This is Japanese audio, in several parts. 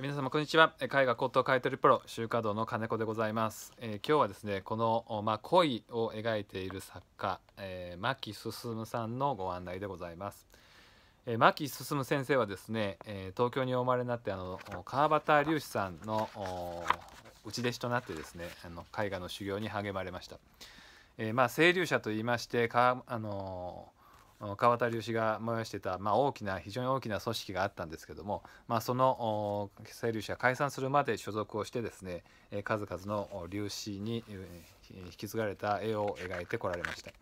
皆様こんにちは絵画高等買取プロ集華堂の金子でございます、えー、今日はですねこの、まあ、恋を描いている作家、えー、牧進さんのご案内でございます、えー、牧進先生はですね、えー、東京にお生まれになってあの川端隆史さんの内弟子となってですねあの絵画の修行に励まれました、えー、まあ清流者と言いましてかあのー川田隆史が催してた、まあ、大きな非常に大きな組織があったんですけども、まあ、その清流氏が解散するまで所属をしてですね数々の粒子に引き継がれた絵を描いてこられました。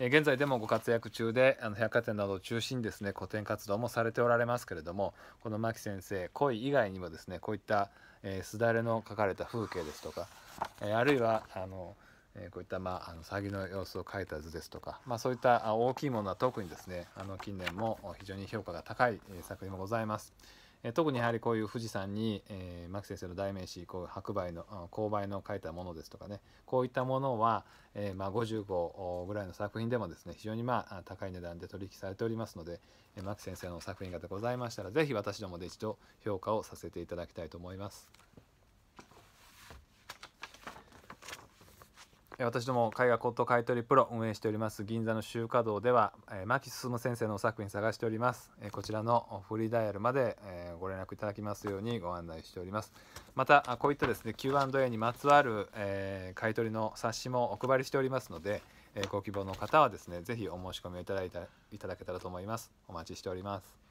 現在でもご活躍中であの百貨店などを中心にですね個展活動もされておられますけれどもこの牧先生恋以外にもですねこういった、えすだれの書かれた風景ですとか、えあるいはあのえこういった、まあ、あの詐欺の様子を描いた図ですとか、まあ、そういった大きいものは特にですねあの近年も非常に評価が高い作品もございます。え特にやはりこういう富士山に、えー、牧先生の代名詞こう白梅の勾配の書いたものですとかねこういったものは、えー、まあ、55ぐらいの作品でもですね非常にまあ高い値段で取引されておりますので、えー、牧先生の作品がでございましたら是非私どもで一度評価をさせていただきたいと思います。私ども絵画骨董買取プロ運営しております銀座の集華堂では、えー、牧進先生のお作品探しております、えこちらのフリーダイヤルまで、えご連絡いただきますようにご案内しておりますまたこういったですね Q&A にまつわる、え買取の冊子もお配りしておりますので、えご希望の方はですね是非お申し込みをいただいたいただけたらと思いますお待ちしております